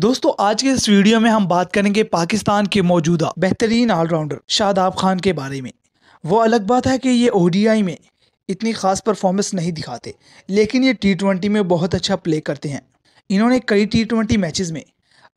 दोस्तों आज के इस वीडियो में हम बात करेंगे पाकिस्तान के मौजूदा बेहतरीन ऑलराउंडर शादाब खान के बारे में वो अलग बात है कि ये ओडीआई में इतनी खास परफॉर्मेंस नहीं दिखाते लेकिन ये टी ट्वेंटी में बहुत अच्छा प्ले करते हैं इन्होंने कई टी ट्वेंटी मैचेस में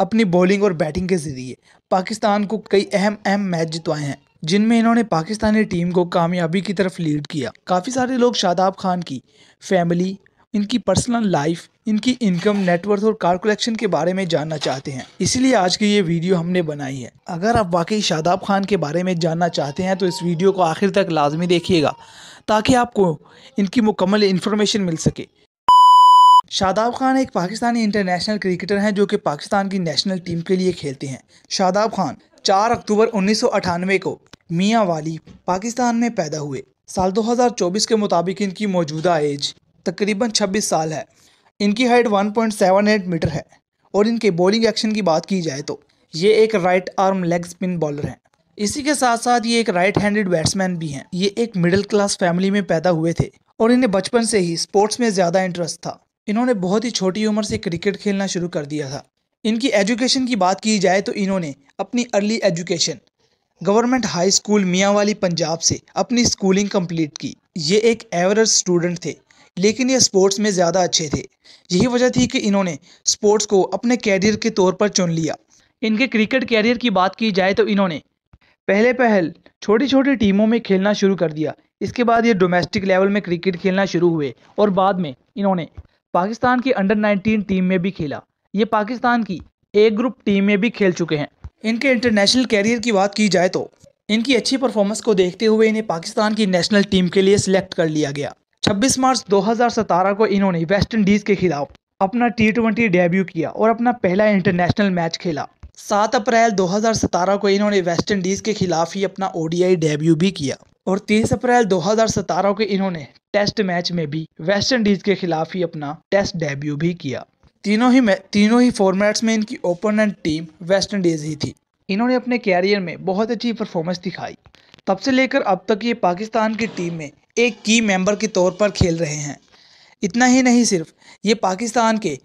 अपनी बॉलिंग और बैटिंग के जरिए पाकिस्तान को कई अहम अहम मैच जितवाए हैं जिनमें इन्होंने पाकिस्तानी टीम को कामयाबी की तरफ लीड किया काफ़ी सारे लोग शादाब खान की फैमिली इनकी पर्सनल लाइफ इनकी income net worth car collection के बारे में जानना चाहते हैं इसलिए आज की ये वीडियो हमने बनाई है अगर आप वाकई शादाब खान के बारे में जानना चाहते हैं तो इस वीडियो को आखिर तक लाजमी देखिएगा ताकि आपको इनकी मुकम्मल इन्फॉर्मेशन मिल सके शादाब खान एक पाकिस्तानी इंटरनेशनल क्रिकेटर हैं जो कि पाकिस्तान की नेशनल टीम के लिए खेलते हैं शादाब खान 4 अक्टूबर उन्नीस को मियाँ वाली पाकिस्तान में पैदा हुए साल 2024 के मुताबिक इनकी मौजूदा एज तकरीबन 26 साल है इनकी हाइट 1.78 मीटर है और इनके बॉलिंग एक्शन की बात की जाए तो ये एक right arm leg spin bowler हैं इसी के साथ साथ ये एक राइट हैंडेड बैट्समैन भी हैं ये एक मिडिल क्लास फैमिली में पैदा हुए थे और इन्हें बचपन से ही स्पोर्ट्स में ज़्यादा इंटरेस्ट था इन्होंने बहुत ही छोटी उम्र से क्रिकेट खेलना शुरू कर दिया था इनकी एजुकेशन की बात की जाए तो इन्होंने अपनी early education government high school Mian Punjab से अपनी स्कूलिंग कंप्लीट की ये एक एवरेज स्टूडेंट थे लेकिन ये स्पोर्ट्स में ज़्यादा अच्छे थे यही वजह थी कि इन्होंने स्पोर्ट्स को अपने कैरियर के तौर पर चुन लिया इनके क्रिकेट कैरियर की बात की जाए तो इन्होंने पहले पहल छोटी छोटी टीमों में खेलना शुरू कर दिया इसके बाद ये डोमेस्टिक लेवल में क्रिकेट खेलना शुरू हुए और बाद में इन्होंने पाकिस्तान की अंडर 19 टीम में भी खेला ये पाकिस्तान की ए ग्रुप टीम में भी खेल चुके हैं इनके इंटरनेशनल कैरियर की बात की जाए तो इनकी अच्छी परफॉर्मेंस को देखते हुए इन्हें पाकिस्तान की नेशनल टीम के लिए सिलेक्ट कर लिया गया 26 मार्च 2017 को इन्होंने वेस्ट इंडीज़ के खिलाफ अपना टी ट्वेंटी डेब्यू किया और अपना पहला इंटरनेशनल मैच खेला सात अप्रैल 2017 को इन्होंने वेस्ट इंडीज़ के खिलाफ ही अपना ओडीआई डेब्यू भी किया और 30 अप्रैल 2017 को इन्होंने टेस्ट मैच में भी वेस्ट इंडीज़ के खिलाफ ही अपना टेस्ट डेब्यू भी किया तीनों ही तीनों ही फॉर्मेट्स में इनकी ओपोनेंट टीम वेस्ट इंडीज़ ही थी इन्होंने अपने कैरियर में बहुत अच्छी परफॉर्मेंस दिखाई तब से लेकर अब तक ये पाकिस्तान की टीम में एक की मेंबर के तौर पर खेल रहे हैं इतना ही नहीं सिर्फ ये पाकिस्तान के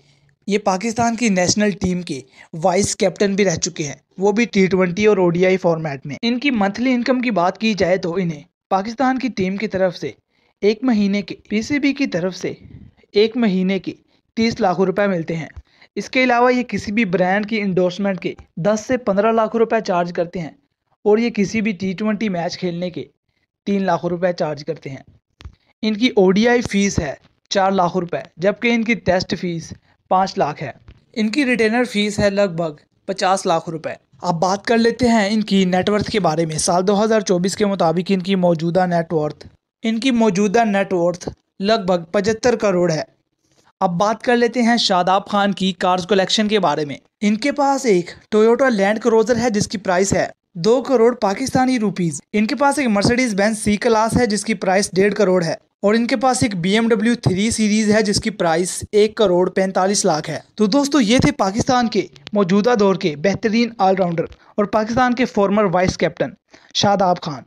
ये पाकिस्तान की नेशनल टीम के वाइस कैप्टन भी रह चुके हैं वो भी टी ट्वेंटी और ओडीआई फॉर्मेट में इनकी मंथली इनकम की बात की जाए तो इन्हें पाकिस्तान की टीम की तरफ से एक महीने के पीसीबी की तरफ से एक महीने के तीस लाख रुपए मिलते हैं इसके अलावा ये किसी भी ब्रांड की इंडोर्समेंट के दस से पंद्रह लाख रुपए चार्ज करते हैं और ये किसी भी टी ट्वेंटी मैच खेलने के तीन लाख रुपए चार्ज करते हैं इनकी ओडीआई फीस है चार लाख रुपए जबकि इनकी टेस्ट फीस पाँच लाख है इनकी रिटेनर फीस है लगभग पचास लाख रुपए अब बात कर लेते हैं इनकी नेटवर्थ के बारे में साल 2024 के मुताबिक इनकी मौजूदा नेटवर्थ इनकी मौजूदा नेटवर्थ लगभग पचहत्तर करोड़ है अब बात कर लेते हैं शादाब खान की कार्स कलेक्शन के बारे में इनके पास एक टोयोटा लैंड क्रोजर है जिसकी प्राइस है दो करोड़ पाकिस्तानी रुपीस इनके पास एक मर्सिडीज बैंस सी क्लास है जिसकी प्राइस डेढ़ करोड़ है और इनके पास एक बी एमडब्ल्यू थ्री सीरीज है जिसकी प्राइस एक करोड़ पैंतालीस लाख है तो दोस्तों ये थे पाकिस्तान के मौजूदा दौर के बेहतरीन ऑलराउंडर और पाकिस्तान के former vice captain Shadab Khan